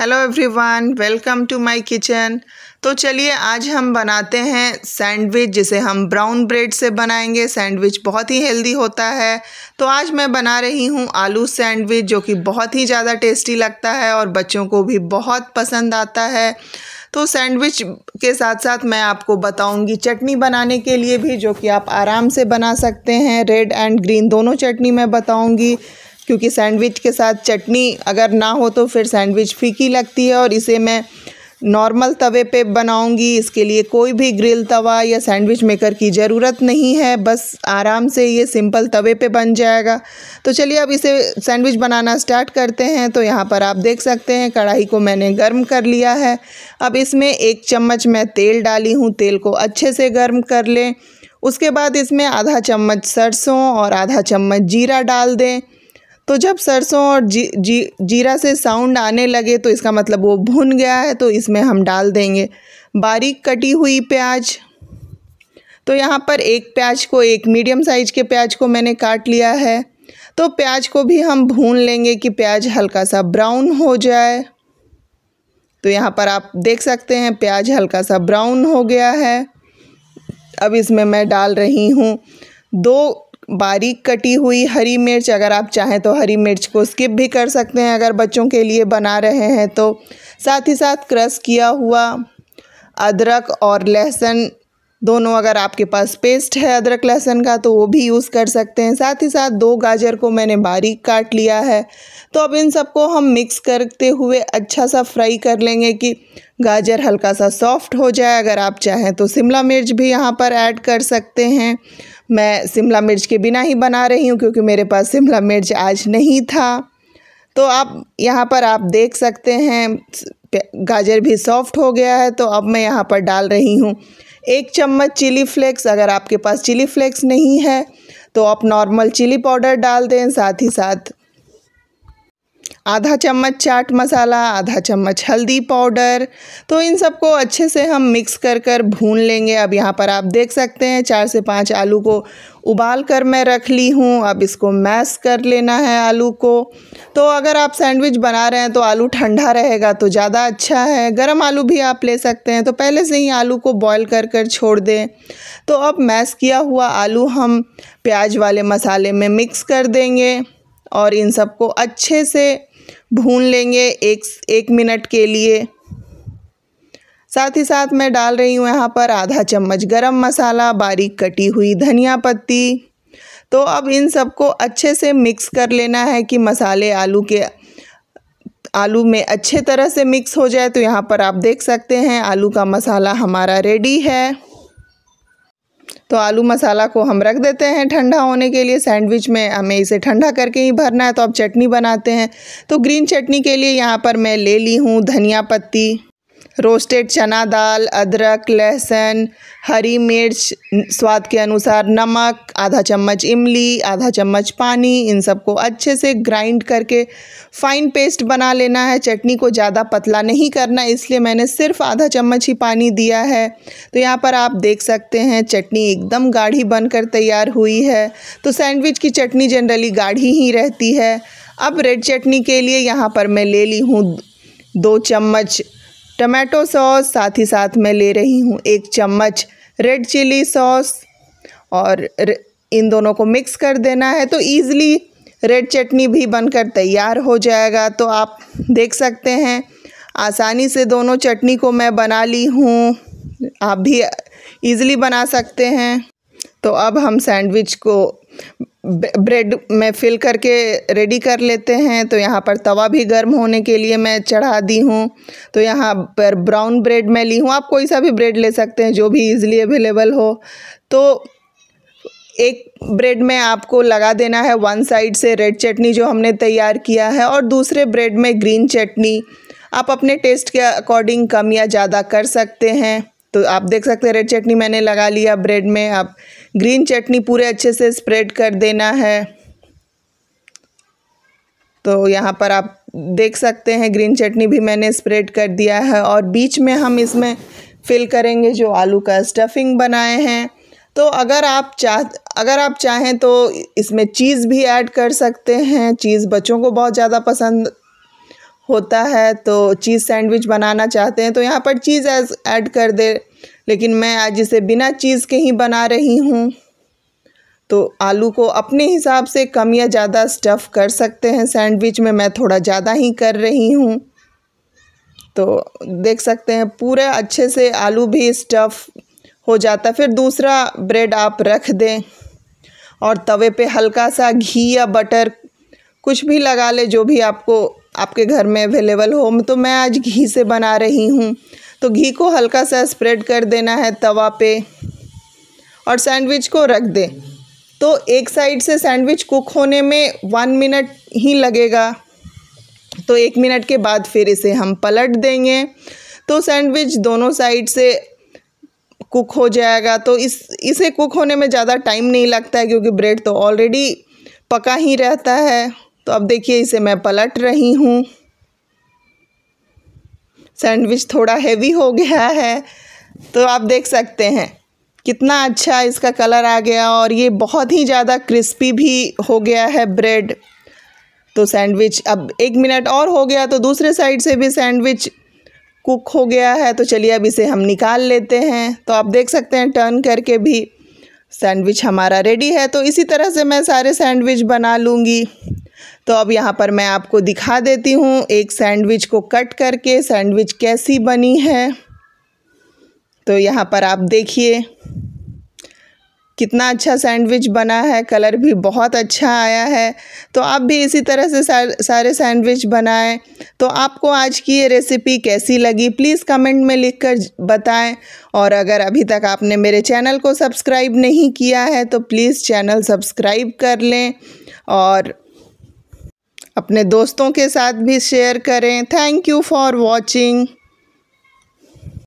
hello everyone welcome to my kitchen तो चलिए आज हम बनाते हैं सैंडविच जिसे हम ब्राउन ब्रेड से बनाएंगे सैंडविच बहुत ही हेल्दी होता है तो आज मैं बना रही हूँ आलू सैंडविच जो कि बहुत ही ज़्यादा टेस्टी लगता है और बच्चों को भी बहुत पसंद आता है तो सैंडविच के साथ साथ मैं आपको बताऊंगी चटनी बनाने के लिए भी जो कि आप आराम से बना सकते हैं रेड एंड ग्रीन दोनों चटनी मैं बताऊंगी क्योंकि सैंडविच के साथ चटनी अगर ना हो तो फिर सैंडविच फीकी लगती है और इसे मैं नॉर्मल तवे पे बनाऊंगी इसके लिए कोई भी ग्रिल तवा या सैंडविच मेकर की ज़रूरत नहीं है बस आराम से ये सिंपल तवे पे बन जाएगा तो चलिए अब इसे सैंडविच बनाना स्टार्ट करते हैं तो यहाँ पर आप देख सकते हैं कढ़ाई को मैंने गर्म कर लिया है अब इसमें एक चम्मच मैं तेल डाली हूँ तेल को अच्छे से गर्म कर लें उसके बाद इसमें आधा चम्मच सरसों और आधा चम्मच जीरा डाल दें तो जब सरसों और जी, जी जीरा से साउंड आने लगे तो इसका मतलब वो भुन गया है तो इसमें हम डाल देंगे बारीक कटी हुई प्याज तो यहाँ पर एक प्याज को एक मीडियम साइज के प्याज को मैंने काट लिया है तो प्याज को भी हम भून लेंगे कि प्याज हल्का सा ब्राउन हो जाए तो यहाँ पर आप देख सकते हैं प्याज हल्का सा ब्राउन हो गया है अब इसमें मैं डाल रही हूँ दो बारीक कटी हुई हरी मिर्च अगर आप चाहें तो हरी मिर्च को स्किप भी कर सकते हैं अगर बच्चों के लिए बना रहे हैं तो साथ ही साथ क्रश किया हुआ अदरक और लहसुन दोनों अगर आपके पास पेस्ट है अदरक लहसुन का तो वो भी यूज़ कर सकते हैं साथ ही साथ दो गाजर को मैंने बारीक काट लिया है तो अब इन सबको हम मिक्स करते हुए अच्छा सा फ्राई कर लेंगे कि गाजर हल्का सा सॉफ्ट हो जाए अगर आप चाहें तो शिमला मिर्च भी यहाँ पर ऐड कर सकते हैं मैं शिमला मिर्च के बिना ही बना रही हूँ क्योंकि मेरे पास शिमला मिर्च आज नहीं था तो आप यहाँ पर आप देख सकते हैं गाजर भी सॉफ्ट हो गया है तो अब मैं यहाँ पर डाल रही हूँ एक चम्मच चिली फ्लेक्स अगर आपके पास चिली फ्लेक्स नहीं है तो आप नॉर्मल चिली पाउडर डाल दें साथ ही साथ आधा चम्मच चाट मसाला आधा चम्मच हल्दी पाउडर तो इन सबको अच्छे से हम मिक्स कर कर भून लेंगे अब यहाँ पर आप देख सकते हैं चार से पाँच आलू को उबाल कर मैं रख ली हूँ अब इसको मैश कर लेना है आलू को तो अगर आप सैंडविच बना रहे हैं तो आलू ठंडा रहेगा तो ज़्यादा अच्छा है गर्म आलू भी आप ले सकते हैं तो पहले से ही आलू को बॉयल कर कर छोड़ दें तो अब मैश किया हुआ आलू हम प्याज वाले मसाले में मिक्स कर देंगे और इन सबको अच्छे से भून लेंगे एक एक मिनट के लिए साथ ही साथ मैं डाल रही हूँ यहाँ पर आधा चम्मच गरम मसाला बारीक कटी हुई धनिया पत्ती तो अब इन सबको अच्छे से मिक्स कर लेना है कि मसाले आलू के आलू में अच्छे तरह से मिक्स हो जाए तो यहाँ पर आप देख सकते हैं आलू का मसाला हमारा रेडी है तो आलू मसाला को हम रख देते हैं ठंडा होने के लिए सैंडविच में हमें इसे ठंडा करके ही भरना है तो अब चटनी बनाते हैं तो ग्रीन चटनी के लिए यहाँ पर मैं ले ली हूँ धनिया पत्ती रोस्टेड चना दाल अदरक लहसुन हरी मिर्च स्वाद के अनुसार नमक आधा चम्मच इमली आधा चम्मच पानी इन सबको अच्छे से ग्राइंड करके फाइन पेस्ट बना लेना है चटनी को ज़्यादा पतला नहीं करना इसलिए मैंने सिर्फ आधा चम्मच ही पानी दिया है तो यहाँ पर आप देख सकते हैं चटनी एकदम गाढ़ी बनकर तैयार हुई है तो सैंडविच की चटनी जनरली गाढ़ी ही रहती है अब रेड चटनी के लिए यहाँ पर मैं ले ली हूँ दो चम्मच टमाटो सॉस साथ ही साथ मैं ले रही हूँ एक चम्मच रेड चिली सॉस और इन दोनों को मिक्स कर देना है तो ईज़िली रेड चटनी भी बनकर तैयार हो जाएगा तो आप देख सकते हैं आसानी से दोनों चटनी को मैं बना ली हूँ आप भी ईज़िली बना सकते हैं तो अब हम सैंडविच को ब्रेड में फिल करके रेडी कर लेते हैं तो यहाँ पर तवा भी गर्म होने के लिए मैं चढ़ा दी हूँ तो यहाँ पर ब्राउन ब्रेड मैं ली हूँ आप कोई सा भी ब्रेड ले सकते हैं जो भी इजीली अवेलेबल हो तो एक ब्रेड में आपको लगा देना है वन साइड से रेड चटनी जो हमने तैयार किया है और दूसरे ब्रेड में ग्रीन चटनी आप अपने टेस्ट के अकॉर्डिंग कम या ज़्यादा कर सकते हैं तो आप देख सकते हैं रेड चटनी मैंने लगा लिया ब्रेड में आप ग्रीन चटनी पूरे अच्छे से स्प्रेड कर देना है तो यहाँ पर आप देख सकते हैं ग्रीन चटनी भी मैंने स्प्रेड कर दिया है और बीच में हम इसमें फिल करेंगे जो आलू का स्टफिंग बनाए हैं तो अगर आप चाह अगर आप चाहें तो इसमें चीज़ भी ऐड कर सकते हैं चीज़ बच्चों को बहुत ज़्यादा पसंद होता है तो चीज़ सैंडविच बनाना चाहते हैं तो यहाँ पर चीज़ ऐड कर दे लेकिन मैं आज इसे बिना चीज़ के ही बना रही हूँ तो आलू को अपने हिसाब से कम या ज़्यादा स्टफ़ कर सकते हैं सैंडविच में मैं थोड़ा ज़्यादा ही कर रही हूँ तो देख सकते हैं पूरे अच्छे से आलू भी स्टफ़ हो जाता फिर दूसरा ब्रेड आप रख दें और तवे पे हल्का सा घी या बटर कुछ भी लगा ले जो भी आपको आपके घर में अवेलेबल हो तो मैं आज घी से बना रही हूँ तो घी को हल्का सा स्प्रेड कर देना है तवा पे और सैंडविच को रख दें तो एक साइड से सैंडविच कुक होने में वन मिनट ही लगेगा तो एक मिनट के बाद फिर इसे हम पलट देंगे तो सैंडविच दोनों साइड से कुक हो जाएगा तो इस इसे कुक होने में ज़्यादा टाइम नहीं लगता है क्योंकि ब्रेड तो ऑलरेडी पका ही रहता है तो अब देखिए इसे मैं पलट रही हूँ सैंडविच थोड़ा हैवी हो गया है तो आप देख सकते हैं कितना अच्छा इसका कलर आ गया और ये बहुत ही ज़्यादा क्रिस्पी भी हो गया है ब्रेड तो सैंडविच अब एक मिनट और हो गया तो दूसरे साइड से भी सैंडविच कुक हो गया है तो चलिए अब इसे हम निकाल लेते हैं तो आप देख सकते हैं टर्न करके भी सैंडविच हमारा रेडी है तो इसी तरह से मैं सारे सैंडविच बना लूँगी तो अब यहाँ पर मैं आपको दिखा देती हूँ एक सैंडविच को कट करके सैंडविच कैसी बनी है तो यहाँ पर आप देखिए कितना अच्छा सैंडविच बना है कलर भी बहुत अच्छा आया है तो आप भी इसी तरह से सारे सैंडविच बनाएं तो आपको आज की ये रेसिपी कैसी लगी प्लीज़ कमेंट में लिखकर बताएं और अगर अभी तक आपने मेरे चैनल को सब्सक्राइब नहीं किया है तो प्लीज़ चैनल सब्सक्राइब कर लें और अपने दोस्तों के साथ भी शेयर करें थैंक यू फॉर वॉचिंग